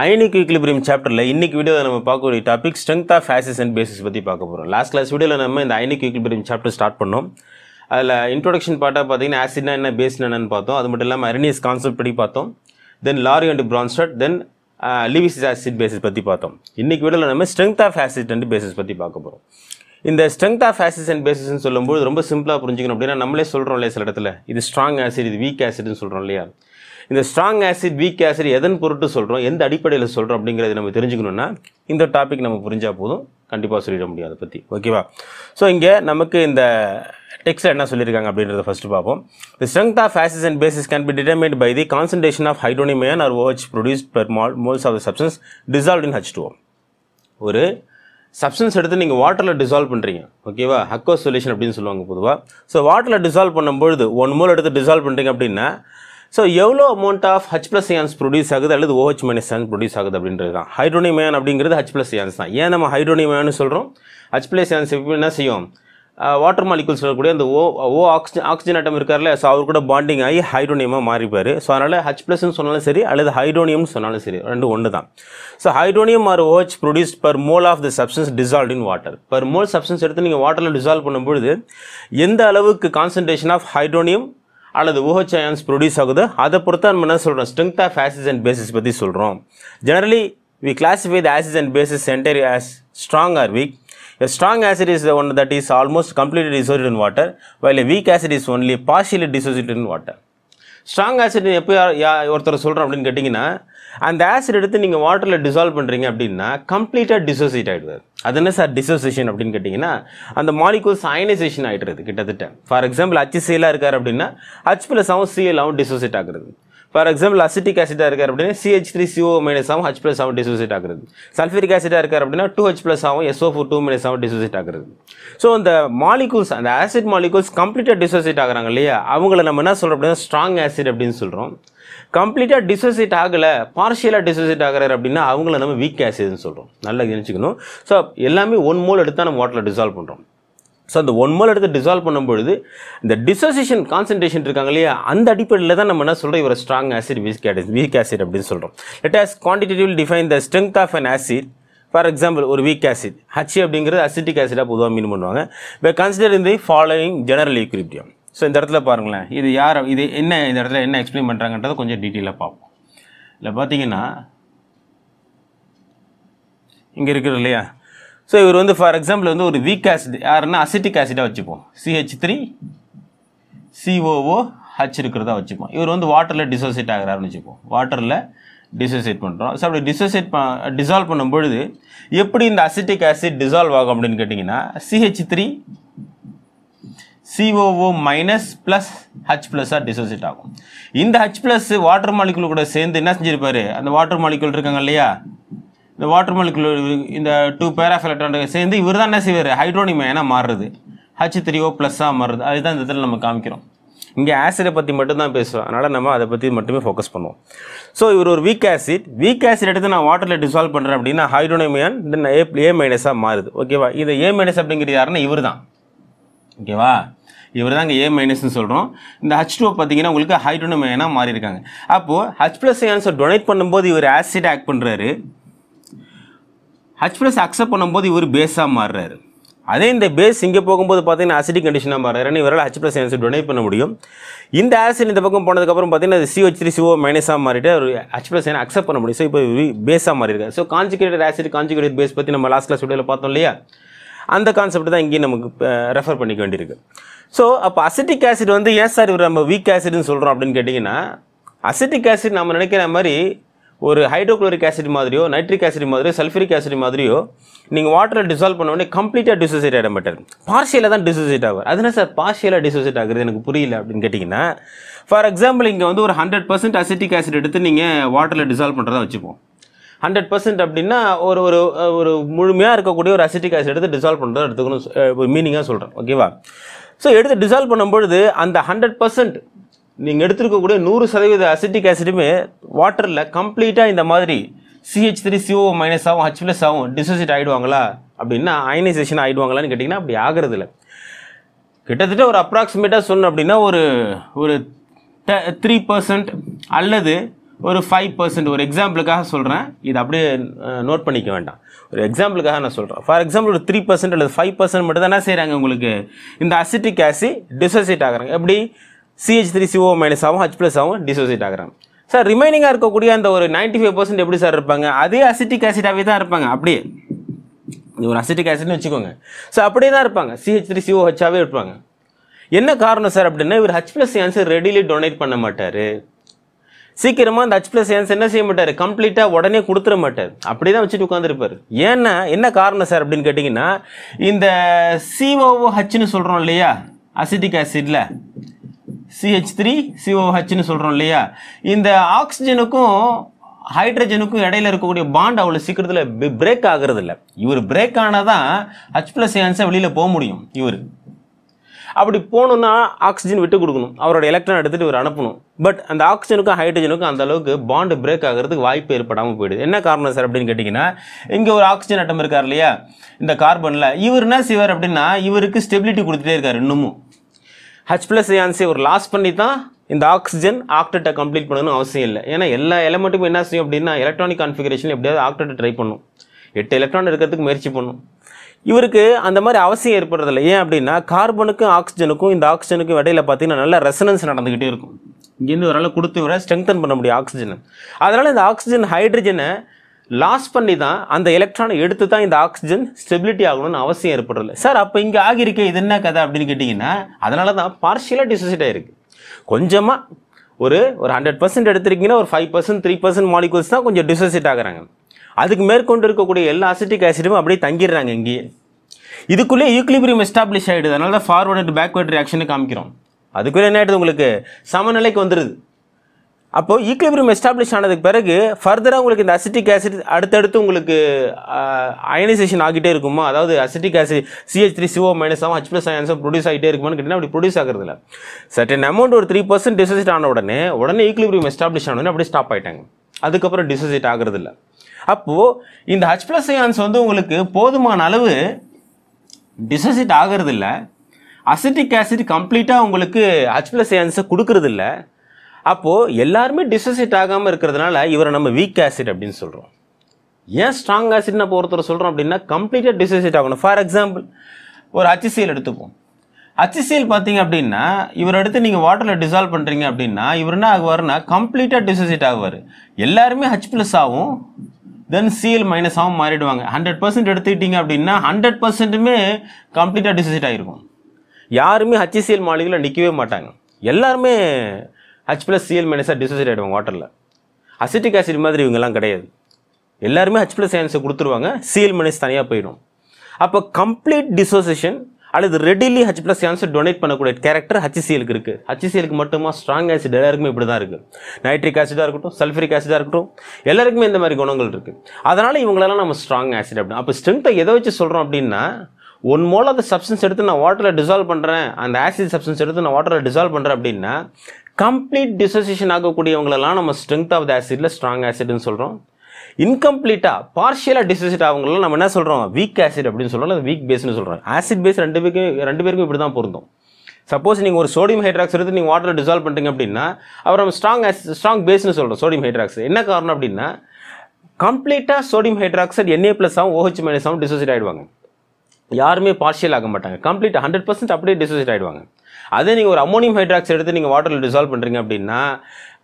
Ionic equilibrium சாப்டரில் இன்னைக்கு வீடியோவில் நம்ம பார்க்கக்கூடிய டாபிக் ஸ்ட்ரென்த் ஆஃப் ஆசிஸ் அண்ட் பேசிஸ் பற்றி பார்க்க போகிறோம் லாஸ்ட் கிளாஸ் வீடியோவில் நம்ம இந்த அயனிக் ஈக்லிபிரியம் சாப்டர் ஸ்டார்ட் பண்ணோம் அதில் இன்ட்ரொடக்ஷன் பார்ட்டாக பார்த்தீங்கன்னா ஆசிட்னா என்ன பேஸ்னா என்னென்னு பார்த்தோம் அது மட்டும் இல்லாமல் அரினியஸ் கான்செப்ட் படி பார்த்தோம் then Lowry and Bronsted then Lewis acid bases பற்றி பார்த்தோம் இன்றைக்கி வீடியோவில் நம்ம strength of acid and bases பற்றி பார்க்க போகிறோம் இந்த ஸ்ட்ரென்த் ஆஃப் ஆசிஸ் அண்ட் பேசிஸ்ன்னு சொல்லும்போது ரொம்ப சிம்பிளாக புரிஞ்சுக்கணும் அப்படின்னா நம்மளே சொல்கிறோம் இல்லையா சில இடத்துல இது ஸ்ட்ராங் ஆசிட் இது வீக் ஆசிட்னு சொல்கிறோம் இல்லையா இந்த ஸ்ட்ராங் ஆசிட் வீக் ஆசிட் எதன் பொருட்டு சொல்கிறோம் எந்த அடிப்படையில் சொல்கிறோம் அப்படிங்கிறத நம்ம தெரிஞ்சுக்கணுன்னா இந்த டாபிக் நம்ம புரிஞ்சால் போதும் கண்டிப்பாக சொல்லிட முடியும் அதை பற்றி ஓகேவா ஸோ இங்கே நமக்கு இந்த டெக்ஸ்டில் என்ன சொல்லியிருக்காங்க அப்படின்றத ஃபஸ்ட்டு பார்ப்போம் தி ஸ்ட்ரென்த் ஆஃப் ஆசிஸ் and bases can be determined by the concentration of hydronium or OH produce per mole moles of the substance dissolve in H two ஒரு சப்ஸ்டன்ஸ் எடுத்து நீங்கள் வாட்டரில் டிசால்வ் பண்ணுறீங்க ஓகேவா ஹக்கோ சொல்யூஷன் அப்படின்னு சொல்லுவாங்க பொதுவாக ஸோ வாட்டரில் டிசால்வ் பண்ணும்பொழுது ஒன் மோல் எடுத்து டிசால்வ் பண்ணுறீங்க அப்படின்னா ஸோ எவ்வளோ amount of H plus ions produce ஆகுது அல்லது ஓஹெச் மைனஸ் ஏன் ப்ரொடியூஸ் ஆகுது அப்படின்றது தான் ஹைட்ரோனியம் ஏன் அப்படிங்கிறது ஹச் ப்ளஸ் ஏன்ஸ் தான் ஏன் நம்ம ஹைட்ரோனியம் ஏன்னு சொல்கிறோம் ஹச் ப்ளஸ் ஏன்ஸ் என்ன செய்யும் வாட்டர் மாலிகூல்ஸ் சொல்லக்கூடிய அந்த ஓ ஓ ஆக்சிஜன் ஆக்சிஜன் ஆட்டம் இருக்கார்ல ஸோ அவர் கூட பாண்டிங் ஆகி ஹைட்ரோனியமாக மாறிப்பார் ஸோ அதனால் ஹச் ப்ளஸ்ன்னு சொன்னாலும் சரி அல்லது ஹைட்ரோனியம்னு சொன்னாலும் சரி ரெண்டு ஒன்று தான் so hydronium or OH produced per mole of the substance dissolve in water per mole substance எடுத்து நீங்கள் வாட்டரில் டிசால்வ் பண்ணும்பொழுது எந்த அளவுக்கு கான்சன்ட்ரேஷன் ஆஃப் ஹைட்ரோனியம் அல்லது ஓஹச்சயான்ஸ் ப்ரொடியூஸ் ஆகுது அதை பொறுத்த நம்ம என்ன சொல்கிறோம் ஸ்ட்ரென்த் ஆஃப் ஆசிஸ் அண்ட் பேசிஸ் பற்றி சொல்கிறோம் ஜெனரலி வி கிளாசிஃபை த ஆசிஸ் and bases centre as strong or weak a strong acid is one that is almost completely dissociated in water while a weak acid is only partially dissociated in water strong acid எப்போ ஒருத்தர் சொல்கிறோம் அப்படின்னு கேட்டிங்கன்னா அந்த acid எடுத்து நீங்கள் வாட்டரில் dissolve பண்ணுறீங்க அப்படின்னா கம்ப்ளீட்டாக டிசோசியேட் ஆகிடுவார் அது என்ன சார் டிசோசியேஷன் அப்படின்னு கேட்டிங்கன்னா அந்த மாலிகூல்ஸ் அயனைசேஷன் ஆகிடுறது கிட்டத்தட்ட ஃபார் எக்ஸாம்பிள் அச்சு சிஎலாக இருக்கார் அப்படின்னா அச் பிளஸ் அவன் சிஎல் டிசோசியேட் ஆகுறது ஃபார் எக்ஸாம்பிள் அசிட்டிக் ஆசிடாக இருக்கார் அப்படின்னா சிஹெச் த்ரீ சிஓ மைனஸ் ஆகும் ஹெச் ப்ளஸ் ஆகும் டிசூசைட் ஆகிறது சல்ஃபிரிக் ஆசிடாக இருக்கார் அப்படின்னா டூ ஹெச் ப்ளஸ் ஆகும் எஸ்ஓ ஃபோர் டூ மைனஸ் ஆகும் டிசூசைட் ஆகுறது ஸோ அந்த மாலிகூல்ஸ் அந்த ஆசிட் மாலிகூல்ஸ் கம்ப்ளீட்டாக டிசோசிட் ஆகிறாங்க இல்லையா அவங்கள நம்ம என்ன சொல்கிறோம் அப்படின்னா ஸ்ட்ராங் ஆசிட் அப்படின்னு சொல்கிறோம் கம்ப்ளீட்டாக டிசோசிட் ஆகலை பார்ஷியலாக டிசோசிட் ஆகிறார் அப்படின்னா அவங்கள நம்ம வீக் ஆசிட்னு சொல்கிறோம் நல்லா நினச்சிக்கணும் ஸோ எல்லாமே ஒன் மோல் எடுத்தால் நம்ம வாட்டரில் டிசால்வ் பண்ணுறோம் ஸோ அந்த ஒன் மோல் எடுத்து டிசால்வ் பண்ணும்பொழுது இந்த டிசோசியேஷன் கான்சன்ட்ரேஷன் இருக்காங்க இல்லையா அந்த அடிப்படையில் தான் நம்ம என்ன சொல்கிறோம் இவர் strong acid weak acid weak acid அப்படின்னு சொல்கிறோம் let us quantitative define the strength of an acid for example ஒரு வீக் ஆசிட் ஹச்சி அப்படிங்கிறது அசிட்டிக் ஆசிடாக பொதுவாக மீன் பண்ணுவாங்க பட் கன்சிடர் இந்த ஃபாலோயிங் ஜெனரல் ஈக்குவிப்டியம் ஸோ இந்த இடத்துல பாருங்களேன் இது யார் இது என்ன இந்த இடத்துல என்ன எக்ஸ்பிளைன் பண்ணுறாங்கன்றத கொஞ்சம் டீட்டெயிலாக பார்ப்போம் இல்லை பார்த்தீங்கன்னா இங்கே இருக்கிறோம் இல்லையா ஸோ இவர் வந்து ஃபார் எக்ஸாம்பிள் வந்து ஒரு வீக் ஆசிட் யாருன்னா அசிட்டிக் ஆசிட்டாக வச்சுப்போம் சிஹெச் த்ரீ சிஓஓ ஹச் இருக்கிறதா வச்சுப்போம் இவர் வந்து வாட்டரில் டிசோசியேட் ஆகிறாருன்னு வச்சுப்போம் வாட்டரில் டிசோசியேட் பண்ணுறோம் ஸோ அப்படி டிசோசியேட் ப டிசால்வ் பண்ணும்பொழுது எப்படி இந்த அசிட்டிக் ஆசிட் டிசால்வ் ஆகும் அப்படின்னு கேட்டிங்கன்னா CH three COO minus plus H ப்ளஸ்ஸாக டிசோசியேட் ஆகும் இந்த ஹச் ப்ளஸ் வாட்டர் மாலிகுல் கூட சேர்ந்து என்ன செஞ்சுருப்பார் அந்த வாட்டர் மாலிகுல் இருக்காங்க இல்லையா இந்த வாட்டர் மாலிகுல இந்த டூ பேர் ஆஃப் எலக்ட்ரான் சேர்ந்து இவர் தான் என்ன செய்வார் ஹைட்ரோனியம் அயனாக மாறுறது ஹச் த்ரீ ஓ ப்ளஸ்ஸாக மாறுறது அதுதான் இந்த இதில் நம்ம காமிக்கிறோம் இங்கே ஆசிடை பற்றி மட்டும்தான் பேசுவோம் அதனால் நம்ம அதை பற்றி மட்டுமே ஃபோக்கஸ் பண்ணுவோம் ஸோ இவர் ஒரு வீக் ஆசிட் வீக் ஆசிட் எடுத்து நான் வாட்டரில் டிசால்வ் பண்ணுறேன் அப்படின்னா ஹைட்ரோனமியான் தென் ஏ ஏ மைனஸாக மாறுது ஓகேவா இது ஏ மைனஸ் அப்படிங்கிறது யாருன்னா இவர் தான் ஓகேவா இவர் தான் இங்கே ஏ மைனஸ்ன்னு சொல்கிறோம் இந்த ஹச் டூ பார்த்தீங்கன்னா உங்களுக்கு ஹைட்ரோனமியானாக மாறியிருக்காங்க அப்போது ஹச் ப்ளஸ் ஏன்ஸை டொனேட் பண்ணும்போது இவர் ஆசிட் ஆக்ட் பண்ணுறாரு ஹச் ப்ளஸ் அக்செப்ட் பண்ணும்போது இவர் பேஸாக மாறுறாரு அதே இந்த பேஸ் இங்கே போகும்போது பார்த்தீங்கன்னா அசிடிக் கண்டிஷனாக மாறாரு இவரால் ஹச் ப்ளஸ் ஆன்சர் டொனேட் பண்ண முடியும் இந்த ஆசிட் இந்த பக்கம் போனதுக்கப்புறம் பார்த்தீங்கன்னா சி ஹச் த்ரீ சிஓ மைனஸாக மாறிட்டு அவர் ஹச் ப்ளஸ் ஏன் அக்செப்ட் பண்ண முடியும் ஸோ இப்போ பேஸாக மாறியிருக்காரு so conjugated acid conjugated base பற்றி நம்ம லாஸ்ட் கிளாஸ் வீடியோவில் பார்த்தோம் இல்லையா அந்த கான்செப்ட் தான் இங்கேயும் நமக்கு ரெஃபர் பண்ணிக்க வேண்டியிருக்கு ஸோ அப்போ அசிட்டிக் ஆசிட் வந்து ஏன் சார் இவர் நம்ம வீக் ஆசிட்னு சொல்கிறோம் அப்படின்னு கேட்டிங்கன்னா அசிட்டிக் ஆசிட் நம்ம நினைக்கிற மாதிரி ஒரு ஹைட்ரோக்ளோரிக் ஆசிட் மாதிரியோ நைட்ரிக் ஆசிட் மாதிரியோ சல்ஃபரிக் ஆசிட் மாதிரியோ நீங்கள் வாட்டரில் டிசால்வ் பண்ண உடனே கம்ப்ளீட்டாக டிசோசியேட் ஆகிட மாட்டார் பார்ஷியலாக தான் டிசோசியேட் ஆகும் அது என்ன சார் பார்ஷியலாக டிசோசியேட் ஆகுறது எனக்கு புரியல அப்படின்னு கேட்டிங்கன்னா ஃபார் எக்ஸாம்பிள் இங்கே வந்து ஒரு ஹண்ட்ரட் பர்சன்ட் அசிட்டிக் ஆசிட் எடுத்து நீங்கள் வாட்டரில் டிசால்வ் பண்ணுறதா வச்சுப்போம் ஹண்ட்ரட் பர்சன்ட் அப்படின்னா ஒரு ஒரு ஒரு முழுமையாக இருக்கக்கூடிய ஒரு அசிட்டிக் ஆசிட் எடுத்து டிசால்வ் பண்ணுறதா எடுத்துக்கணும் ஒரு மீனிங்காக சொல்கிறேன் ஓகேவா ஸோ எடுத்து டிசால்வ் பண்ணும்பொழுது அந்த ஹண்ட்ரட் பர்சன்ட் நீங்கள் எடுத்துருக்கக்கூடிய நூறு சதவீத அசிட்டிக் ஆசிடுமே வாட்டரில் கம்ப்ளீட்டாக இந்த மாதிரி சிஹெச் த்ரீ சிஓ மைனஸ் ஆகும் ஹச் ப்ளஸ் ஆகும் டிசோசிட் ஆகிடுவாங்களா அப்படின்னா அயனைசேஷன் ஆகிடுவாங்களான்னு கேட்டிங்கன்னா அப்படி ஆகிறது இல்லை கிட்டத்தட்ட ஒரு அப்ராக்சிமேட்டாக சொன்னோம் அப்படின்னா ஒரு ஒரு த்ரீ பர்சன்ட் அல்லது ஒரு ஃபைவ் பர்சன்ட் ஒரு எக்ஸாம்பிளுக்காக சொல்கிறேன் இது அப்படியே நோட் பண்ணிக்க வேண்டாம் ஒரு எக்ஸாம்பிளுக்காக நான் சொல்கிறேன் ஃபார் எக்ஸாம்பிள் ஒரு த்ரீ பர்சன்ட் அல்லது ஃபைவ் பர்சன்ட் மட்டும் தான் என்ன செய்கிறாங்க உங்களுக்கு இந்த அசிட்டிக் ஆசி டிசோசிட் ஆகிறாங்க எப்படி சிஹெச் த்ரீ சிஓ மைனஸ் ஆகும் ஹச் ப்ளஸ் ஆகும் டிசோசியேட் சார் ரிமைனிங்காக இருக்கக்கூடிய அந்த ஒரு நைன்ட்டி ஃபைவ் பர்சன்ட் எப்படி சார் இருப்பாங்க அதே அசிட்டிக் ஆசிடாகவே தான் இருப்பாங்க அப்படியே இது ஒரு அசிட்டிக் ஆசிட்னு வச்சுக்கோங்க சார் அப்படியே தான் இருப்பாங்க சிஹெச் த்ரீ சிஓஹெச்சாகவே இருப்பாங்க என்ன காரணம் சார் அப்படின்னா இவர் ஹச் ப்ளஸ் ஆன்சர் ரெடிலி டொனேட் பண்ண மாட்டார் சீக்கிரமாக அந்த ஹச் ப்ளஸ் ஆன்சர் என்ன செய்ய மாட்டார் கம்ப்ளீட்டாக உடனே கொடுத்துட மாட்டார் அப்படியே தான் வச்சுட்டு உட்காந்துருப்பார் ஏன்னா என்ன காரணம் சார் அப்படின்னு கேட்டிங்கன்னா இந்த சிஓஓஹெச்னு சொல்கிறோம் இல்லையா அசிட்டிக் ஆசிடில் சிஹெச் த்ரீ சிஓஹெச்னு சொல்கிறோம் இல்லையா இந்த ஆக்சிஜனுக்கும் ஹைட்ரஜனுக்கும் இடையில இருக்கக்கூடிய பாண்ட் அவ்வளோ சீக்கிரத்தில் பிரேக் ஆகிறது இல்லை இவர் பிரேக் ஆனால் தான் ஹச் ப்ளஸ் ஏன்ஸை வெளியில் போக முடியும் இவர் அப்படி போகணுன்னா ஆக்சிஜன் விட்டு கொடுக்கணும் அவரோட எலக்ட்ரான் எடுத்துகிட்டு இவர் அனுப்பணும் பட் அந்த ஆக்சிஜனுக்கும் ஹைட்ரஜனுக்கும் அந்த அளவுக்கு பாண்டு பிரேக் ஆகிறதுக்கு வாய்ப்பு ஏற்படாமல் போயிடுது என்ன காரணம் சார் அப்படின்னு கேட்டிங்கன்னா இங்கே ஒரு ஆக்சிஜன் அட்டம் இருக்கார் இல்லையா இந்த கார்பனில் இவர் என்ன செய்வார் அப்படின்னா இவருக்கு ஸ்டெபிலிட்டி கொடுத்துட்டே இருக்கார் இன்னமும் ஹச் ப்ளஸ் ஏஆன்சி ஒரு லாஸ் பண்ணி தான் இந்த ஆக்சிஜன் ஆக்டேட்டை கம்ப்ளீட் பண்ணணும்னு அவசியம் இல்லை ஏன்னா எல்லா எலமெண்ட்டுக்கும் என்ன செய்யும் அப்படின்னா எலக்ட்ரானிக் கான்ஃபிகரேஷன் எப்படியாவது ஆக்டேட்டை ட்ரை பண்ணும் எட்டு எலக்ட்ரான் இருக்கிறதுக்கு முயற்சி பண்ணும் இவருக்கு அந்த மாதிரி அவசியம் ஏற்படுறதில்ல ஏன் அப்படின்னா கார்பனுக்கும் ஆக்சிஜனுக்கும் இந்த ஆக்சிஜனுக்கும் இடையில பார்த்தீங்கன்னா நல்ல ரெசனன்ஸ் நடந்துக்கிட்டே இருக்கும் இங்கேருந்து ஒரு நாள் கொடுத்து வர ஸ்ட்ரெங்தன் பண்ண முடியும் ஆக்சிஜனை அதனால் இந்த ஆக்சிஜன் ஹைட்ரஜனை லாஸ் பண்ணி தான் அந்த எலக்ட்ரானை எடுத்து தான் இந்த ஆக்சிஜன் ஸ்டெபிலிட்டி ஆகணும்னு அவசியம் ஏற்படலை சார் அப்போ இங்கே ஆகியிருக்க இது என்ன கதை அப்படின்னு கேட்டிங்கன்னா அதனால தான் பார்ஷியலாக டிசோசியேட் ஆகிருக்கு கொஞ்சமாக ஒரு ஒரு ஹண்ட்ரட் பர்சன்ட் எடுத்திருக்கீங்கன்னா ஒரு five percent three percent molecules தான் கொஞ்சம் டிசோசியேட் ஆகிறாங்க அதுக்கு மேற்கொண்டு இருக்கக்கூடிய எல்லா அசிட்டிக் ஆசிடும் அப்படியே தங்கிடுறாங்க இங்கேயே இதுக்குள்ளே ஈக்லிபிரியம் எஸ்டாப்ளிஷ் ஆகிடுது அதனால தான் ஃபார்வர்டு பேக்வேர்ட் ரியாக்ஷனை காமிக்கிறோம் அதுக்குள்ளே என்ன ஆகிடுது உங்களுக்கு சமநிலைக்கு வந்துடுது அப்போது ஈக்லிபிரியம் எஸ்டாப்ளிஷ் ஆனதுக்கு பிறகு ஃபர்தராக உங்களுக்கு இந்த அசிட்டிக் ஆசிட் அடுத்தடுத்து உங்களுக்கு அயனைசேஷன் ஆகிட்டே இருக்குமா அதாவது acetic acid CH three CO minus ஆகும் ஹச் ப்ளஸ் அயன்ஸாக ப்ரொடியூஸ் ஆகிட்டே இருக்குமான்னு கேட்டீங்கன்னா அப்படி ப்ரொடியூஸ் ஆகிறது இல்லை சர்டன் அமௌண்ட் ஒரு த்ரீ பர்சன்ட் டிசசிட் ஆன உடனே உடனே ஈக்லிபிரியம் எஸ்டாப்ளிஷ் ஆனோடனே அப்படியே ஸ்டாப் ஆகிட்டாங்க அதுக்கப்புறம் டிசசிட் ஆகிறது இல்லை அப்போது இந்த ஹச் ப்ளஸ் அயான்ஸ் வந்து உங்களுக்கு போதுமான அளவு டிசசிட் ஆகிறது இல்லை அசிட்டிக் ஆசிட் கம்ப்ளீட்டாக உங்களுக்கு ஹச் ப்ளஸ் அயான்ஸை கொடுக்கறதில்ல அப்போது எல்லாருமே டிசசிட் ஆகாமல் இருக்கிறதுனால இவரை நம்ம வீக் ஆசிட் அப்படின்னு சொல்கிறோம் ஏன் ஸ்ட்ராங் ஆசிட்னு நம்ம ஒருத்தர் சொல்கிறோம் அப்படின்னா கம்ப்ளீட்டாக டிசசிட் ஆகணும் ஃபார் எக்ஸாம்பிள் ஒரு அச்சிசியல் எடுத்துப்போம் அச்சிசியல் பார்த்தீங்க அப்படின்னா இவர் எடுத்து நீங்கள் வாட்டரில் டிசால்வ் பண்ணுறீங்க அப்படின்னா இவர் என்ன ஆகுவார்னா கம்ப்ளீட்டாக டிசசிட் ஆகுவார் எல்லாருமே ஹச் ப்ளஸ் ஆகும் தென் சிஎல் மைனஸ் ஆகும் மாறிடுவாங்க ஹண்ட்ரட் பர்சன்ட் எடுத்துக்கிட்டிங்க அப்படின்னா ஹண்ட்ரட் பர்சன்ட்டுமே கம்ப்ளீட்டாக டிசசிட் ஆகிருக்கும் யாருமே ஹச்சிசிஎல் மாளிகையில் நிற்கவே மாட்டாங்க எல்லாருமே ஹச் ப்ளஸ் சிஎல் மைனஸாக டிசோசியேட் ஆகிடுவாங்க வாட்டரில் அசிட்டிக் ஆசிட் மாதிரி இவங்கெல்லாம் கிடையாது எல்லாருமே ஹச் ப்ளஸ் அயன்ஸை கொடுத்துருவாங்க சிஎல் மைனஸ் தனியாக போயிடும் அப்போ கம்ப்ளீட் டிசோசியேஷன் அல்லது ரெடிலி ஹச் ப்ளஸ் ஆன்சர் டொனேட் பண்ணக்கூடிய கேரக்டர் ஹச்சிசிஎலுக்கு இருக்குது ஹச்சிசிஎலுக்கு மட்டுமா ஸ்ட்ராங் ஆசிட் எல்லாருக்குமே இப்படி தான் இருக்குது நைட்ரிக் ஆசிடாக இருக்கட்டும் சல்ஃபரிக் ஆசிடாக இருக்கட்டும் எல்லாருக்குமே இந்த மாதிரி குணங்கள் இருக்குது அதனால் இவங்களெல்லாம் நம்ம ஸ்ட்ராங் ஆசிட் அப்படின்னு அப்போ ஸ்ட்ரென்த்தை எதை வச்சு சொல்கிறோம் அப்படின்னா ஒன் மோல் அந்த சப்ஸ்டன்ஸ் எடுத்து நான் வாட்டரில் டிசால்வ் பண்ணுறேன் அந்த ஆசிட் சப்ஸ்டன்ஸ் எடுத்து நான் வாட்டரில் டிசால்வ் பண்ணுறேன் அப்படின்னா கம்ப்ளீட் டிசோசியேஷன் ஆகக்கூடியவங்களெல்லாம் நம்ம ஸ்ட்ரென்த் ஆஃப் த ஆசிடில் ஸ்ட்ராங் ஆசிட்னு சொல்கிறோம் இன்கம்ப்ளீட்டாக பார்ஷியலாக டிசோசியேட் ஆகுங்களெல்லாம் நம்ம என்ன சொல்கிறோம் வீக் ஆசிட் அப்படின்னு சொல்கிறோம் அது வீக் பேஸ்னு சொல்கிறோம் ஆசிட் பேஸ் ரெண்டு பேருக்கும் ரெண்டு பேருக்கும் இப்படி தான் பொருந்தும் சப்போஸ் நீங்கள் ஒரு சோடியம் ஹைட்ராக்ஸ் எடுத்து நீங்கள் வாட்டரில் டிசால்வ் பண்ணிட்டீங்க அப்படின்னா அவர் நம்ம ஸ்ட்ராங் ஸ்ட்ராங் பேஸ்னு சொல்கிறோம் சோடியம் ஹைட்ராக்ஸ் என்ன காரணம் அப்படின்னா கம்ப்ளீட்டாக சோடியம் ஹைட்ராக்சைட் என்ஏ ப்ளஸ் ஆகும் ஓஹெச் மைனஸ் ஆகும் டிசோசியேட் ஆகிடுவாங்க யாருமே பார்ஷியல் ஆக மாட்டாங்க கம்ப்ளீட் ஹண்ட்ரட் பர்சன்ட் அப்படியே டிசோசியேட் ஆகிடுவாங்க அதே நீங்கள் ஒரு அமோனியம் ஹைட்ராக்சைடு எடுத்து நீங்கள் வாட்டரில் டிசால்வ் பண்ணுறீங்க அப்படின்னா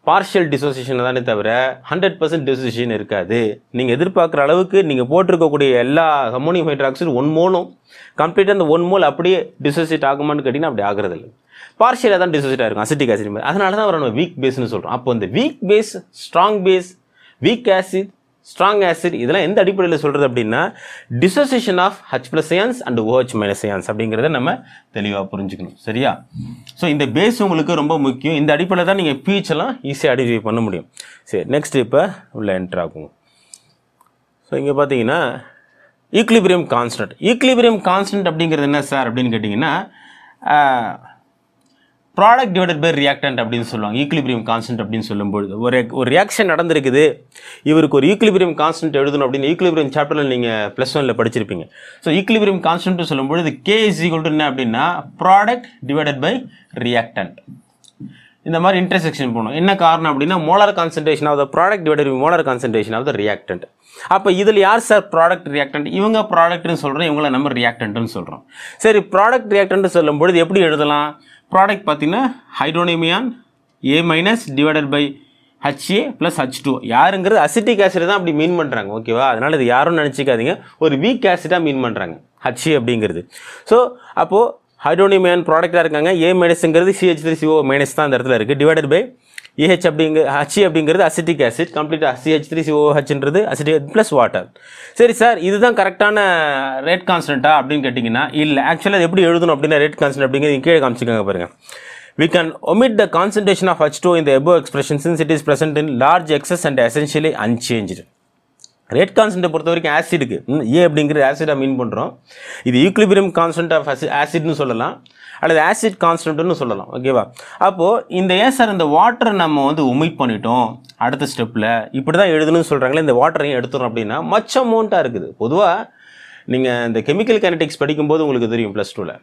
பார்ஷியல் டிசோசியேஷன் தானே தவிர ஹண்ட்ரட் பர்சன்ட் டிசோசியேஷன் இருக்காது நீங்கள் எதிர்பார்க்குற அளவுக்கு நீங்கள் போட்டிருக்கக்கூடிய எல்லா அமோனியம் ஹைட்ராக்சைடு ஒன் மோலும் கம்ப்ளீட்டாக அந்த ஒன் மோல் அப்படியே டிசோசியேட் ஆகுமான்னு கேட்டிங்கன்னா அப்படி ஆகிறது இல்லை பார்ஷியலாக தான் டிசோசியேட் ஆயிருக்கும் அசிட்டிக் ஆசிட் மாதிரி அதனால தான் நம்ம வீக் பேஸ்னு சொல்கிறோம் அப்போ இந்த weak base strong base weak acid strong acid இதெல்லாம் எந்த அடிப்படையில் சொல்கிறது அப்படின்னா dissociation of H plus ions and OH minus ions அப்படிங்கிறத நம்ம தெளிவாக புரிஞ்சுக்கணும் சரியா ஸோ இந்த பேஸ் உங்களுக்கு ரொம்ப முக்கியம் இந்த அடிப்படையில் தான் நீங்கள் பீச்செல்லாம் ஈஸியாக ஐடென்டிஃபை பண்ண முடியும் சரி நெக்ஸ்ட் இப்போ உள்ள என்ட்ரு ஆகும் ஸோ இங்கே பார்த்தீங்கன்னா ஈக்லிபிரியம் கான்ஸ்டன்ட் ஈக்லிபிரியம் கான்ஸ்டன்ட் அப்படிங்கிறது என்ன சார் அப்படின்னு கேட்டிங்கன்னா ப்ராடக்ட் டிவைடட் பை ரியாக்டன்ட் அப்படின்னு சொல்லுவாங்க ஈக்லிபிரியம் கான்ஸ்டன்ட் அப்படின்னு சொல்லும்போது ஒரு ஒரு ரியாக்ஷன் நடந்திருக்குது இவருக்கு ஒரு ஈக்லிபிரியம் கான்ஸ்டன்ட் எழுதணும் அப்படின்னு ஈக்லிபிரியம் சாப்டரில் நீங்கள் ப்ளஸ் ஒனில் படிச்சிருப்பீங்க ஸோ ஈக்லிபிரியம் கான்ஸ்டன்ட் சொல்லும்போது கே இஸ் ஈக்குவல் டு என்ன அப்படின்னா ப்ராடக்ட் டிவைடட் பை ரியாக்டன்ட் இந்த மாதிரி இன்டர்செக்ஷன் போகணும் என்ன காரணம் அப்படின்னா molar concentration of the product divided molar concentration of the reactant அப்போ இதில் யார் சார் ப்ராடக்ட் ரியாக்டன்ட் இவங்க ப்ராடக்ட்னு சொல்கிறோம் இவங்கள நம்ம ரியாக்டன்ட்னு சொல்கிறோம் சரி ப்ராடக்ட் ரியாக்டன்ட் சொல்லும்பொழுது எப்படி எழுதலாம் ப்ராடக்ட் பார்த்தீங்கன்னா hydronium A minus divided by HA plus H two யாருங்கிறது அசிட்டிக் ஆசிட் தான் அப்படி மீன் பண்ணுறாங்க ஓகேவா அதனால் இது யாரும் நினச்சிக்காதீங்க ஒரு வீக் ஆசிட்டாக மீன் பண்ணுறாங்க ஹச்ஏ அப்படிங்கிறது ஸோ அப்போது ஹைட்ரோனிமியான் ப்ராடக்டாக இருக்காங்க ஏ மைனஸுங்கிறது சிஹெச் த்ரீ சிஓ மைனஸ் தான் அந்த இடத்துல இருக்குது டிவைடட் பை இஹெச் e அப்படிங்க ஹச் அப்படிங்கிறது அசிட்டிக் ஆசிட் கம்ப்ளீட்டாக சிஹெச் த்ரீ சிஓஹெச்ன்றது அசிட்டிக் ப்ளஸ் வாட்டர் சரி சார் இதுதான் கரெக்டான ரேட் கான்ஸ்டன்ட்டா அப்படின்னு கேட்டிங்கன்னா இல்லை ஆக்சுவலாக எப்படி எழுதணும் அப்படின்னா ரேட் கான்ஸ்டன்ட் அப்படிங்கிறது கீழே காமிச்சிக்காங்க பாருங்கள் we can omit the concentration of H two இந்த above expression since it is present in large excess and essentially unchanged. Rate constant பொறுத்த வரைக்கும் ஆசிடுக்கு ஏ அப்படிங்கிற ஆசிடாக மீன் பண்ணுறோம் இது ஈக்குலிபிரியம் கான்சன்ட் ஆஃப் ஆசிட்னு சொல்லலாம் அல்லது ஆசிட் கான்ஸ்டன்ட்னு சொல்லலாம் ஓகேவா அப்போது இந்த ஏன் சார் இந்த வாட்டரை நம்ம வந்து உமிட் பண்ணிட்டோம் அடுத்த ஸ்டெப்பில் இப்படி தான் எழுதணும்னு சொல்கிறாங்களே இந்த வாட்டரையும் எடுத்துடும் அப்படின்னா மச் அமௌண்ட்டாக இருக்குது பொதுவாக நீங்கள் இந்த கெமிக்கல் கனெட்டிக்ஸ் படிக்கும்போது உங்களுக்கு தெரியும் ப்ளஸ் டூவில்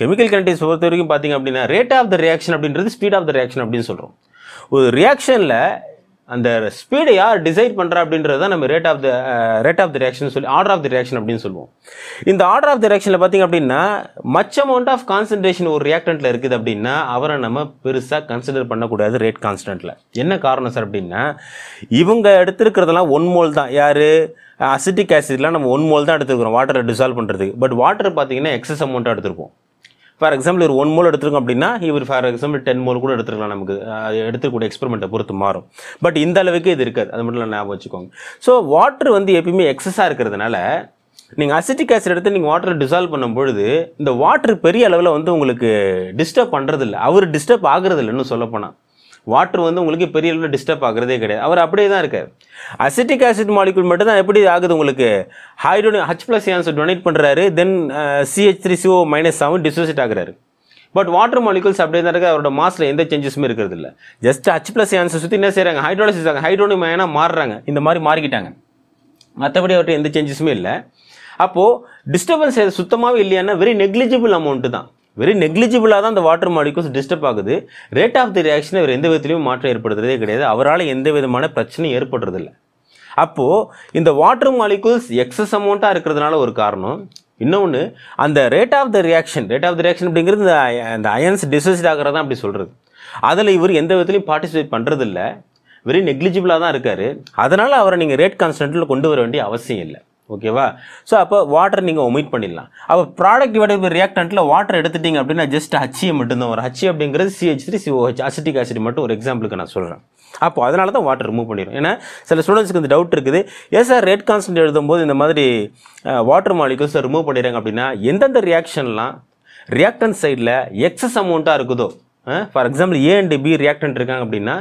கெமிக்கல் கனெக்டிவ்ஸ் பொறுத்த வரைக்கும் பார்த்தீங்க அப்படின்னா ரேட் ஆஃப் த ரியாக்ஷன் அப்படின்றது ஸ்பீட் ஆஃப் த ரியாக்ஷன் அப்படின்னு சொல்கிறோம் ஒரு ரியாக்ஷனில் அந்த ஸ்பீடை யார் டிசைட் பண்ணுறா அப்படின்றது தான் நம்ம rate of the rate of the reaction சொல்லி ஆர்டர் ஆஃப் த ரியாக்ஷன் அப்படின்னு சொல்லுவோம் இந்த ஆர்டர் ஆஃப் த ரியாக்ஷனில் பார்த்திங்க அப்படின்னா மச் அமௌண்ட் ஆஃப் கான்சன்ட்ரேஷன் ஒரு ரியாக்டண்ட்டில் இருக்குது அப்படின்னா அவரை நம்ம பெருசாக கன்சிடர் பண்ணக்கூடாது ரேட் கான்ஸ்டண்ட்டில் என்ன காரணம் சார் அப்படின்னா இவங்க எடுத்துருக்கிறதெல்லாம் ஒன் மோல் தான் யார் அசிட்டிக் ஆசிட்லாம் நம்ம ஒன் மோல் தான் எடுத்துருக்கிறோம் வாட்டரை டிசால்வ் பண்ணுறதுக்கு பட் வாட்டர் பார்த்திங்கன்னா எக்ஸஸ் அமௌண்ட்டாக எடுத்துருக்கோம் ஃபார் எக்ஸாம்பிள் ஒரு ஒன் மோல் எடுத்துருக்கோம் அப்படின்னா இவர் ஃபார் எக்ஸாம்பிள் டென் மோல் கூட எடுத்துருக்கலாம் நமக்கு அது எடுத்துக்கூடிய எக்ஸ்பெரிமெண்ட்டை பொறுத்து மாறும் பட் இந்த அளவுக்கு இது இருக்காது அது மட்டும் ஞாபகம் வச்சுக்கோங்க ஸோ வாட்டர் வந்து எப்பயுமே எக்ஸஸாக இருக்கிறதுனால நீங்கள் அசிட்டிக் ஆசிட் எடுத்து நீங்கள் வாட்டரை டிசால்வ் பண்ணும் பொழுது இந்த வாட்டர் பெரிய அளவில் வந்து உங்களுக்கு டிஸ்டர்ப் பண்ணுறதில்ல அவர் டிஸ்டர்ப் ஆகுறதில்ல இன்னும் சொல்லப்போனால் வாட்டர் வந்து உங்களுக்கு பெரிய அளவில் டிஸ்டர்ப் ஆகிறதே கிடையாது அவர் அப்படியே தான் இருக்கார் அசிட்டிக் ஆசிட் மாலிகுல் மட்டும் தான் எப்படி ஆகுது உங்களுக்கு hydrogen H plus ions donate பண்ணுறாரு then CH three CO minus ஆகும் டிசோசிட் ஆகிறாரு பட் வாட்டர் மாலிகுல்ஸ் அப்படியே தான் இருக்குது அவரோட மாஸில் எந்த சேஞ்சஸுமே இருக்கிறது இல்லை ஜஸ்ட் ஹச் ப்ளஸ் ஏன்ஸை சுற்றி என்ன செய்கிறாங்க ஹைட்ரோலிசிஸ் ஆகும் ஹைட்ரோனி ஏன்னா மாறுறாங்க இந்த மாதிரி மாறிக்கிட்டாங்க மற்றபடி அவர்கிட்ட எந்த சேஞ்சஸுமே இல்லை அப்போது டிஸ்டர்பன்ஸ் சுத்தமாகவே இல்லையானா வெரி நெக்லிஜிபிள் அமௌண்ட்டு தான் வெரி நெக்லிஜிபிளாக தான் அந்த வாட்டர் மாலிகூல்ஸ் டிஸ்டர்ப் ஆகுது ரேட் ஆஃப் தி ரியாக்ஷனை அவர் எந்த விதத்துலையும் மாற்றம் ஏற்படுத்துறதே கிடையாது அவரால் எந்த விதமான பிரச்சனையும் ஏற்படுறதில்ல அப்போது இந்த வாட்டர் மாலிகூல்ஸ் எக்ஸஸ் அமௌண்ட்டாக இருக்கிறதுனால ஒரு காரணம் இன்னொன்று அந்த rate of the reaction rate of the reaction அப்படிங்கிறது இந்த அந்த அயன்ஸ் டிசோசிட் ஆகிறதா அப்படி சொல்கிறது அதில் இவர் எந்த விதத்துலையும் பார்ட்டிசிபேட் பண்ணுறதில்ல வெரி நெக்லிஜிபிளாக தான் இருக்கார் அதனால் அவரை நீங்கள் ரேட் கான்ஸ்டன்ட்டில் கொண்டு வர வேண்டிய அவசியம் இல்லை ஓகேவா ஸோ அப்போ வாட்டர் நீங்கள் ஒமிட் பண்ணிடலாம் அப்போ ப்ராடக்ட் டிவைட் பை ரியாக்டன்ட்டில் வாட்டர் எடுத்துட்டிங்க அப்படின்னா ஜஸ்ட் ஹச்சியை e மட்டும்தான் வரும் ஹச்சி e அப்படிங்கிறது CH three COH acetic acid மட்டும் ஒரு எக்ஸாம்பிளுக்கு நான் சொல்கிறேன் அப்போ அதனால தான் வாட்டர் ரிமூவ் பண்ணிடும் ஏன்னா சில ஸ்டூடெண்ட்ஸ்க்கு இந்த டவுட் இருக்குது ஏ சார் ரேட் கான்ஸ்டன்ட் எழுதும்போது இந்த மாதிரி வாட்டர் மாலிகூல்ஸ் ரிமூவ் பண்ணிடுறாங்க அப்படின்னா எந்தெந்த ரியாக்ஷன்லாம் ரியாக்டன்ட் சைடில் எக்ஸஸ் அமௌண்ட்டாக இருக்குதோ for example A and B reactant இருக்காங்க அப்படின்னா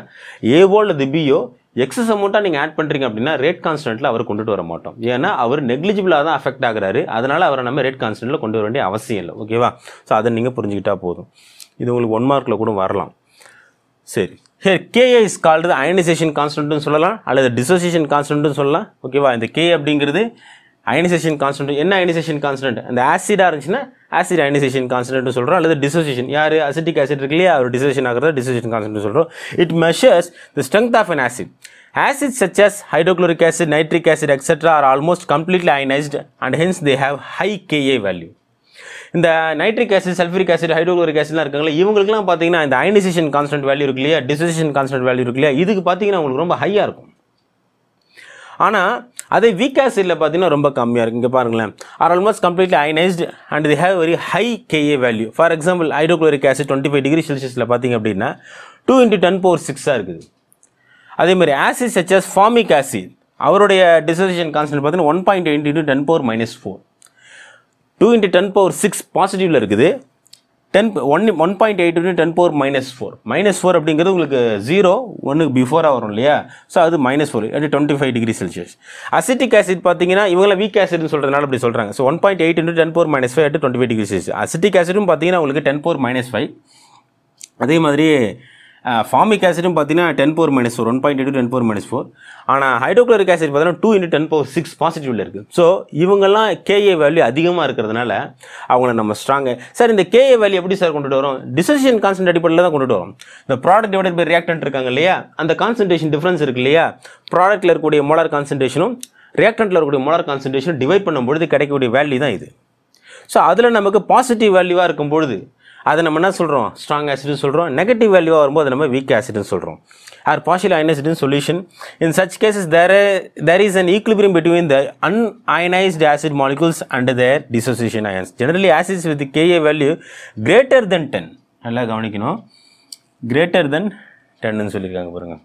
ஏவோ அல்லது பியோ எக்ஸஸ் அமௌண்ட்டாக நீங்கள் ஆட் பண்ணுறீங்க அப்படின்னா ரேட் கான்ஸ்டன்ட்டில் அவர் கொண்டுட்டு வர மாட்டோம் ஏன்னா அவர் நெக்லிஜிபிளாக தான் அஃபெக்ட் ஆகிறாரு அதனால் அவரை நம்ம ரேட் கான்ஸ்டன்ட்டில் கொண்டு வர வேண்டிய அவசியம் இல்லை ஓகேவா ஸோ அதை நீங்கள் புரிஞ்சுக்கிட்டா போதும் இது உங்களுக்கு ஒன் மார்க்கில் கூட வரலாம் சரி சரி கேஏ இஸ் கால்டு அயனைசேஷன் கான்ஸ்டன்ட்னு சொல்லலாம் அல்லது டிசோசியேஷன் கான்ஸ்டன்ட்னு சொல்லலாம் ஓகேவா இந்த கே அப்படிங்கிறது அயனிசேஷன் கான்ஸ்டன்ட் என்ன அயனிசேஷன் கான்ஸ்டன்ட் அந்த ஆசிடாக இருந்துச்சுன்னா ஆசிட் அயனிசேஷன் கான்ஸ்டன்ட் சொல்கிறோம் அல்லது டிசோசியேஷன் யார் அசிட்டிக் ஆசிட் இருக்கு இல்லையா அவர் டிசோசியேஷன் ஆகிறத டிசோசியேஷன் கான்ஸ்டன்ட் சொல்கிறோம் it measures the strength of an acid acid such as hydrochloric acid nitric acid etcetera are almost completely completely and hence they have high KA value இந்த nitric acid sulphuric acid hydrochloric ஆசிட்லாம் இருக்காங்களே இவங்களுக்குலாம் பார்த்தீங்கன்னா இந்த ionisation constant value இருக்கு இல்லையா dissociation constant value இருக்கு இல்லையா இதுக்கு பார்த்தீங்கன்னா உங்களுக்கு ரொம்ப ஹையாக இருக்கும் ஆனால் அதே வீக் ஆசிடில் பார்த்தீங்கன்னா ரொம்ப கம்மியாக இருக்குது இங்கே பாருங்களேன் are almost completely ionised and they have very high KA value for example hydrochloric acid twenty five degree செல்சியஸில் பார்த்தீங்க அப்படின்னா டூ இன்ட்டு டென் பவர் சிக்ஸாக இருக்குது அதேமாதிரி ஆசிட் சச்சஸ் ஃபார்மிக் ஆசிட் அவருடைய டிசோசியேஷன் கான்ஸ்டன்ட் பார்த்தீங்கன்னா one point eight into ten power minus four two into ten power six பாசிட்டிவில் இருக்குது ten one one point eight into ten power minus four minus four அப்படிங்கிறது உங்களுக்கு zero ஒன்றுக்கு பிஃபோராக வரும் இல்லையா ஸோ அது மைனஸ் ஃபோர் அது twenty five degree Celsius acetic acid பார்த்தீங்கன்னா இவங்களாம் வீக் ஆசிட்னு சொல்கிறதுனால அப்படி சொல்கிறாங்க so one point eight ten power minus five at twenty five degree Celsius acetic ஆசிடும் பார்த்தீங்கன்னா உங்களுக்கு டென் பவர் மைனஸ் ஃபைவ் அதே மாதிரி ஃபார்மிக் ஆசிடும் பார்த்தீங்கன்னா ten power minus four one point eight ten power minus four ஆனால் ஹைட்ரோக்ளோரிக் ஆசிட் பார்த்தீங்கன்னா two into ten power six பாசிட்டிவில் இருக்குது ஸோ இவங்கெல்லாம் கேஏ வேல்யூ அதிகமாக இருக்கிறதுனால அவங்கள நம்ம ஸ்ட்ராங்கு சார் இந்த கேஏ வேல்யூ எப்படி சார் கொண்டுட்டு வரும் டிசிஷன் கான்சன்ட் அடிப்படையில் தான் கொண்டுட்டு வரும் இந்த ப்ராடக்ட் டிவைட் பை ரியாக்டன்ட் இருக்காங்க இல்லையா அந்த கான்சன்ட்ரேஷன் டிஃப்ரென்ஸ் இருக்கு இல்லையா ப்ராடக்ட்டில் இருக்கக்கூடிய மோலார் கான்சன்ட்ரேஷனும் ரியாக்டண்ட்டில் இருக்கக்கூடிய மோலார் கான்சன்ட்ரேஷனும் டிவைட் பண்ணும்பொழுது கிடைக்கக்கூடிய வேல்யூ தான் இது ஸோ அதில் நமக்கு பாசிட்டிவ் வேல்யூவாக இருக்கும் பொழுது அதை நம்ம என்ன சொல்கிறோம் ஸ்ட்ராங் ஆசிட்னு சொல்கிறோம் நெகட்டிவ் வேல்யூவாக வரும்போது நம்ம வீக் ஆசிட்னு சொல்கிறோம் ஆர் பாஷியல் அயனைசிட்னு solution in such cases there there is an equilibrium between the unionised acid molecules and their dissociation ions generally acids with K A value greater than ten நல்லா கவனிக்கணும் greater than டென்னு சொல்லியிருக்காங்க பாருங்கள்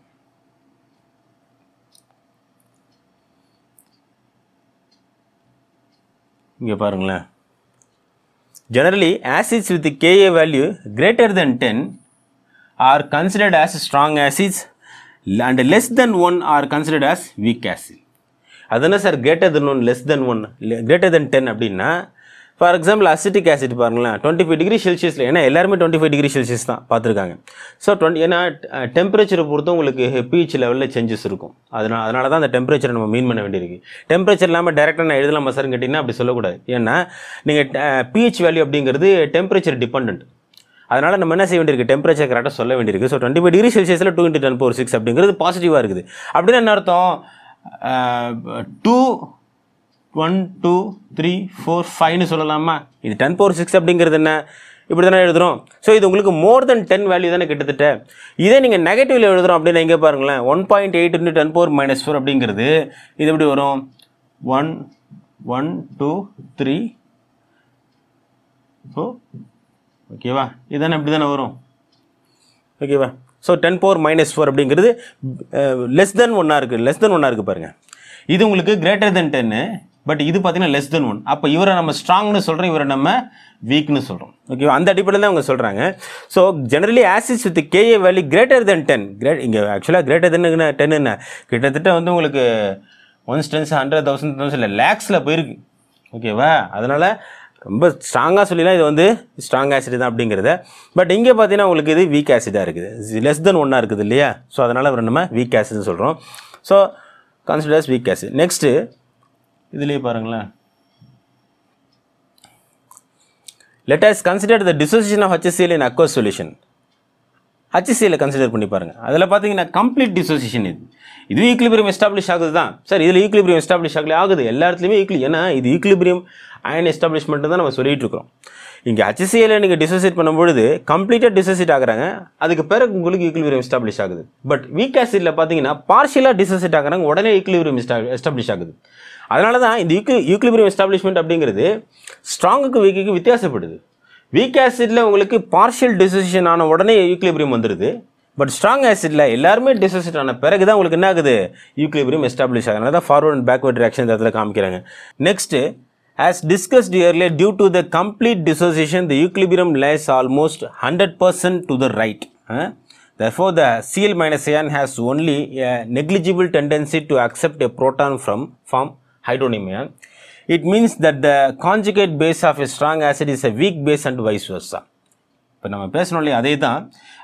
இங்கே பாருங்களேன் Generally, acids with the Ka value greater than 10 are considered as strong acids and less than 1 are considered as weak acid. அதனால் sir greater than 1 less than 1 greater than 10 அப்படின்னா for example acetic acid பாருங்களேன் twenty five degree செல்சியஸில் ஏன்னா எல்லாருமே twenty five degree Celsius தான் பார்த்துருக்காங்க so twenty ஏன்னா டெம்பரேச்சரை பொறுத்த உங்களுக்கு பிஹெச் லெவலில் சேஞ்சஸ் இருக்கும் அதனால் அதனால தான் அந்த டெம்பரேச்சரை நம்ம மீன் பண்ண வேண்டியிருக்கு டெம்பரேச்சர் இல்லாமல் டேரெக்டாக நான் எழுதலாமா சார்னு கேட்டிங்கன்னா அப்படி சொல்லக்கூடாது ஏன்னா நீங்கள் பிஹெச் வேல்யூ அப்படிங்கிறது டெம்பரேச்சர் டிபெண்ட் அதனால் நம்ம என்ன செய்ய வேண்டியிருக்கு டெம்பரேச்சர் கரெக்டாக சொல்ல வேண்டியிருக்கு ஸோ டுவெண்ட்டி ஃபைவ் டிகிரி செல்சியஸில் two into ten four six அப்படிங்கிறது பாசிட்டிவாக இருக்குது அப்படின்னா என்ன அர்த்தம் two one two three four ஃபைவ்னு சொல்லலாமா இது டென் பவர் சிக்ஸ் அப்படிங்கிறது என்ன இப்படி தானே எழுதுகிறோம் ஸோ இது உங்களுக்கு மோர் தென் டென் வேல்யூ தானே கிட்டத்தட்ட இதே நீங்கள் நெகட்டிவ்ல எழுதுகிறோம் அப்படின்னு எங்கே பாருங்களேன் one point eight into ten power minus four அப்படிங்கிறது இது எப்படி வரும் one one two three so ஓகேவா இதுதானே இப்படி தானே வரும் ஓகேவா so ten power minus four அப்படிங்கிறது லெஸ் uh, தென் ஒன்னாக இருக்குது லெஸ் தென் ஒன்னாக இருக்குது பாருங்கள் இது உங்களுக்கு கிரேட்டர் தென் டென்னு பட் இது பார்த்தீங்கன்னா லெஸ் தென் ஒன் அப்போ இவரை நம்ம ஸ்ட்ராங்னு சொல்கிறோம் இவரை நம்ம வீக்னு சொல்கிறோம் ஓகேவா அந்த அடிப்படையில் தான் அவங்க சொல்கிறாங்க so generally acids with K A value greater than ten great இங்கே ஆக்சுவலாக கிரேட்டர் தென் டென் என்ன கிட்டத்தட்ட வந்து உங்களுக்கு one tens hundred thousand thousand இல்லை லேக்ஸில் போயிருக்கு ஓகேவா அதனால் ரொம்ப ஸ்ட்ராங்காக சொல்லிலாம் இது வந்து ஸ்ட்ராங் ஆசிட் தான் அப்படிங்கிறத பட் இங்கே பார்த்தீங்கன்னா உங்களுக்கு இது வீக் ஆசிடாக இருக்குது லெஸ் தென் ஒன்னாக இருக்குது இல்லையா ஸோ அதனால் நம்ம வீக் ஆசிட்னு சொல்கிறோம் so considers weak acid next இதுலேயே பாருங்களேன் let us consider the dissociation of H C L in aqueous solution H C L consider பண்ணி பாருங்கள் அதில் பார்த்தீங்கன்னா கம்ப்ளீட் டிசோசியேஷன் இது இது ஈக்லிபிரியம் எஸ்டாப்ளிஷ் ஆகுது தான் சார் இதில் ஈக்லிபிரியம் எஸ்டாப்ளிஷ் ஆகல ஆகுது எல்லா இடத்துலையுமே ஈக்லி ஏன்னா இது ஈக்லிபிரியம் அயன் எஸ்டாப்ளிஷ்மெண்ட் தான் நம்ம சொல்லிகிட்டு இருக்கிறோம் இங்கே ஹச்சிசிஎல் நீங்கள் டிசோசியேட் பண்ணும்பொழுது கம்ப்ளீட்டாக டிசோசியேட் ஆகிறாங்க அதுக்கு பிறகு உங்களுக்கு ஈக்லிபிரியம் எஸ்டாப்ளிஷ் ஆகுது பட் வீக் ஆசிடில் பார்த்தீங்கன்னா பார்ஷியலாக டிசோசியேட் ஆகிறாங்க உடனே ஈக்லிபிரியம் எஸ்டாப்ளிஷ் ஆகுது அதனால தான் இந்த யூக்கு யூக்லிபிரியம் எஸ்டாப்ளிஷ்மெண்ட் அப்படிங்கிறது ஸ்ட்ராங்குக்கு வீக்குக்கு வித்தியாசப்படுது வீக் ஆசிடில் உங்களுக்கு பார்ஷியல் டிசிஷன் ஆன உடனே யூக்லிபிரியம் வந்துடுது பட் ஸ்ட்ராங் ஆசிடில் எல்லாருமே டிசிஷன் ஆன பிறகு தான் உங்களுக்கு என்ன ஆகுது யூக்லிபிரியம் எஸ்டாப்ளிஷ் ஆகுது அதனால தான் ஃபார்வர்ட் அண்ட் பேக்வர்ட் ரியாக்ஷன் இந்த இடத்துல காமிக்கிறாங்க next as discussed earlier due to the complete dissociation the equilibrium lies almost hundred percent to the right Therefore, the C L minus ion has only a negligible tendency to accept a proton from form hydronymia, it means that the conjugate base of a strong acid is a weak base and vice versa. இப்போ நம்ம பேசணும் இல்லையா அதே தான்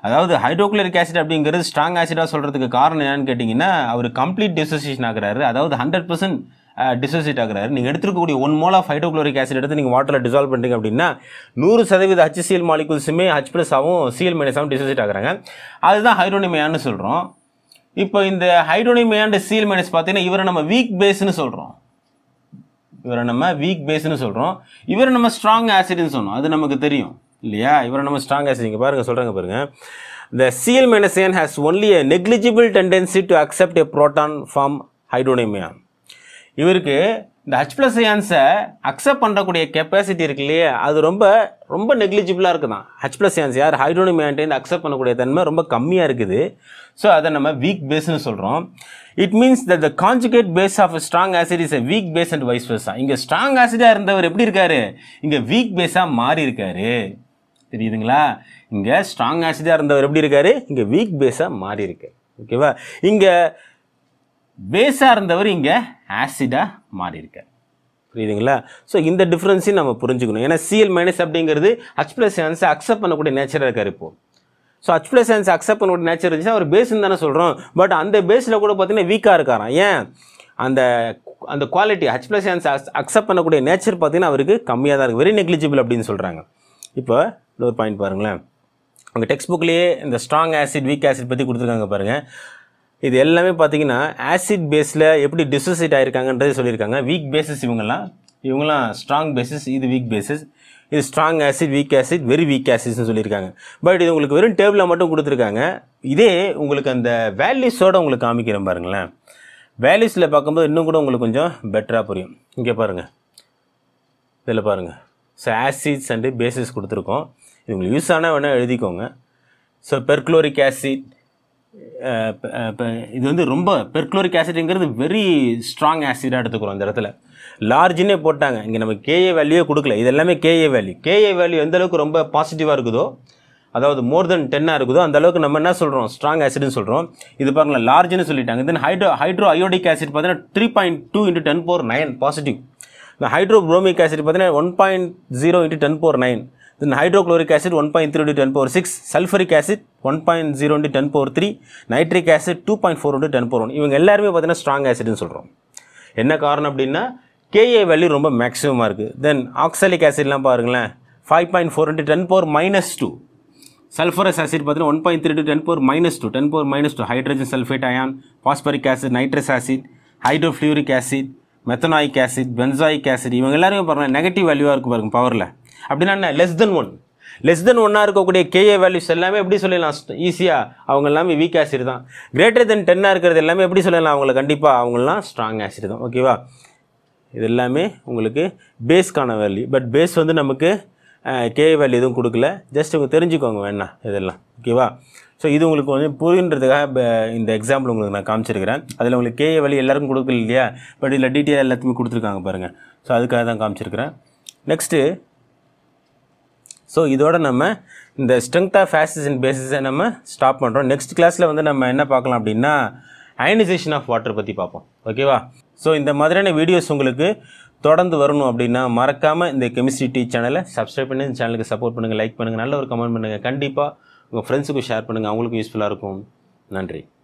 அதாவது hydrochloric acid அப்படிங்கிறது strong ஆசிடாக சொல்கிறதுக்கு காரணம் என்னன்னு கேட்டிங்கன்னா அவர் கம்ப்ளீட் டிசோசியேஷன் ஆகிறாரு அதாவது ஹண்ட்ரட் பர்சன்ட் டிசோசியேட் ஆகிறாரு நீங்கள் எடுத்துருக்கக்கூடிய one mole of hydrochloric acid எடுத்து நீங்கள் வாட்டரில் டிசால்வ் பண்ணுறீங்க அப்படின்னா நூறு சதவீத ஹச்சிசிஎல் மாலிகுல்ஸுமே ஹச் ப்ளஸ் ஆகும் சிஎல் மைனஸ் ஆகும் டிசோசியேட் ஆகிறாங்க அதுதான் ஹைட்ரோனிமையான்னு சொல்கிறோம் இப்போ இந்த ஹைட்ரோனிமையாண்டு சிஎல் மைனஸ் பார்த்தீங்கன்னா இவரை நம்ம வீக் பேஸ்னு சொல்கிறோம் இவரை நம்ம வீக் பேஸ்னு சொல்கிறோம் இவரை நம்ம ஸ்ட்ராங் ஆசிட்னு சொன்னோம் அது நமக்கு தெரியும் இல்லையா இவரை நம்ம ஸ்ட்ராங் ஆசிட் இங்கே பாருங்கள் சொல்கிறாங்க பாருங்கள் the C L minus ion has only a negligible tendency to accept a proton form hydronium இவருக்கு இந்த ஹச் ப்ளஸ் ஏன்ஸை அக்செப்ட் பண்ணுறக்கூடிய கெப்பாசிட்டி இருக்கு இல்லையே அது ரொம்ப ரொம்ப நெக்லிஜிபிளாக தான் ஹச் ப்ளஸ் ஏன்ஸ் யார் ஹைட்ரோனிக் ஏன்டைன் அக்செப்ட் பண்ணக்கூடிய தன்மை ரொம்ப கம்மியாக இருக்குது ஸோ அதை நம்ம வீக் பேஸ்னு சொல்கிறோம் it means the the conjugate base of strong acid is a weak base and vice தான் இங்கே ஸ்ட்ராங் ஆசிடாக இருந்தவர் எப்படி இருக்காரு இங்கே வீக் பேஸாக மாறி இருக்காரு தெரியுதுங்களா இங்கே ஸ்ட்ராங் ஆசிடாக இருந்தவர் எப்படி இருக்காரு இங்கே வீக் பேஸாக மாறி இருக்கு ஓகேவா இங்கே பேஸாக இருந்தவர் இங்கே ஆசிடாக மாறியிருக்கார் புரியுதுங்களா ஸோ இந்த டிஃப்ரென்ஸையும் நம்ம புரிஞ்சுக்கணும் ஏன்னா சிஎல் மைனஸ் அப்படிங்கிறது ஹச் ப்ளஸ் ஆன்ஸை அக்செப்ட் பண்ணக்கூடிய நேச்சராக இருக்கார் இப்போ so H plus ions accept பண்ணக்கூடிய நேச்சர் இருந்துச்சு அவர் பேஸ்ன்னு தானே சொல்கிறோம் பட் அந்த பேஸில் கூட பார்த்தீங்கன்னா வீக்காக இருக்காராம் ஏன் அந்த அந்த quality H plus ions accept பண்ணக்கூடிய நேச்சர் பார்த்தீங்கன்னா அவருக்கு கம்மியாக தான் இருக்குது வெரி நெக்லிஜிபிள் அப்படின்னு சொல்கிறாங்க இப்போ இன்னொரு பாயிண்ட் பாருங்களேன் அவங்க டெக்ஸ்ட் புக்லேயே இந்த ஸ்ட்ராங் ஆசிட் வீக் ஆசிட் பற்றி கொடுத்துருக்காங்க பாருங்கள் இது எல்லாமே பார்த்தீங்கன்னா ஆசிட் பேஸில் எப்படி டிசோசியேட் ஆகிருக்காங்கன்றதை சொல்லியிருக்காங்க வீக் பேசிஸ் இவங்கெல்லாம் இவங்கெல்லாம் ஸ்ட்ராங் பேசிஸ் இது வீக் பேஸஸ் இது strong acid weak acid very weak ஆசிட்ஸ்னு சொல்லியிருக்காங்க பட் இது உங்களுக்கு வெறும் டேபிளில் மட்டும் கொடுத்துருக்காங்க இதே உங்களுக்கு அந்த வேல்யூஸோடு உங்களுக்கு காமிக்கிறேன் பாருங்களேன் வேல்யூஸில் பார்க்கும்போது இன்னும் கூட உங்களுக்கு கொஞ்சம் பெட்டராக புரியும் இங்கே பாருங்கள் இதில் பாருங்கள் ஸோ ஆசிட்ஸ் அண்டு பேசிஸ் கொடுத்துருக்கோம் இது உங்களுக்கு யூஸ் ஆனால் வேணால் எழுதிக்கோங்க ஸோ பெர்க்ளோரிக் ஆசிட் இது வந்து ரொம்ப பெர்க்ளோரிக் ஆசிட்ங்கிறது வெரி ஸ்ட்ராங் ஆசிடாக எடுத்துக்கிறோம் அந்த இடத்துல லார்ஜ்னே போட்டாங்க இங்கே நம்ம கேஏ வேல்யூ கொடுக்கல இது எல்லாமே கேஏ வேல்யூ கேஏ வேல்யூ எந்த அளவுக்கு ரொம்ப பாசிட்டிவாக இருக்குதோ அதாவது மோர் தென் டென்னாக இருக்குதோ அந்த அளவுக்கு நம்ம என்ன சொல்கிறோம் ஸ்ட்ராங் ஆசிட்னு சொல்கிறோம் இது பாருங்கள் லார்ஜ்னு சொல்லிட்டாங்க then hydro hydroiodic acid பார்த்தீங்கன்னா three point two into ten four nine positive இந்த ஹைட்ரோ ப்ரோமிக் ஆசிட் பார்த்தீங்கன்னா one point zero into ten four nine then hydrochloric acid one point three ten power six sulphuric acid one point zero ten power three nitric acid two point four ten power one இவங்க எல்லாருமே பார்த்தீங்கன்னா strong ஆசிட்னு சொல்கிறோம் என்ன காரணம் அப்படின்னா K A value ரொம்ப மேக்ஸிமமாக இருக்குது தென் ஆக்சலிக் ஆசிட்லாம் பாருங்களேன் five point four into ten power minus two sulphurous acid பார்த்தீங்கன்னா one point three two ten power minus two ten power minus two hydrogen sulphate ion phosphoric acid nitrous acid hydrofluoric acid methanoic acid benzoic acid இவங்க எல்லாருமே பாருங்கள் negative வேல்யூவாக இருக்கும் பாருங்கள் பவரில் அப்படின்னா என்ன less than one less than ஒன்னாக இருக்கக்கூடிய கேஏ வேல்யூஸ் எல்லாமே எப்படி சொல்லிடலாம் ஈஸியாக அவங்க எல்லாமே வீக் ஆசிட் தான் கிரேட்டர் தென் டென்னாக இருக்கிறது எல்லாமே எப்படி சொல்லிடலாம் அவங்கள கண்டிப்பாக அவங்களாம் ஸ்ட்ராங் ஆசிட் தான் ஓகேவா இது எல்லாமே உங்களுக்கு பேஸ்க்கான வேல்யூ பட் பேஸ் வந்து நமக்கு கேஏ வேல்யூ எதுவும் கொடுக்கல ஜஸ்ட் உங்களுக்கு தெரிஞ்சுக்கோங்க வேணா இதெல்லாம் ஓகேவா ஸோ இது உங்களுக்கு வந்து புரியுன்றதுக்காக இந்த எக்ஸாம்பிள் உங்களுக்கு நான் காமிச்சிருக்கிறேன் அதில் உங்களுக்கு கேஏ வேல்யூ எல்லாருக்கும் கொடுக்கல இல்லையா பட் இதில் டீட்டெயில் எல்லாத்துக்குமே கொடுத்துருக்காங்க பாருங்கள் ஸோ அதுக்காக தான் காமிச்சிருக்கிறேன் நெக்ஸ்ட்டு ஸோ இதோட நம்ம இந்த ஸ்ட்ரென்த் ஆஃப் ஆசிஸ் அண்ட் பேசிஸை நம்ம ஸ்டாப் பண்ணுறோம் நெக்ஸ்ட் கிளாஸில் வந்து நம்ம என்ன பார்க்கலாம் அப்படின்னா அயனைசேஷன் ஆஃப் வாட்டர் பற்றி பார்ப்போம் ஓகேவா ஸோ இந்த மாதிரியான வீடியோஸ் உங்களுக்கு தொடர்ந்து வரணும் அப்படின்னா மறக்காமல் இந்த கெமிஸ்ட்ரி டி சேனலை சப்ஸ்கிரைப் பண்ணி இந்த சேனலுக்கு சப்போர்ட் பண்ணுங்கள் லைக் பண்ணுங்கள் நல்ல ஒரு கமெண்ட் பண்ணுங்கள் கண்டிப்பாக உங்கள் ஃப்ரெண்ட்ஸுக்கும் ஷேர் பண்ணுங்கள் அவங்களுக்கும் யூஸ்ஃபுல்லாக இருக்கும் நன்றி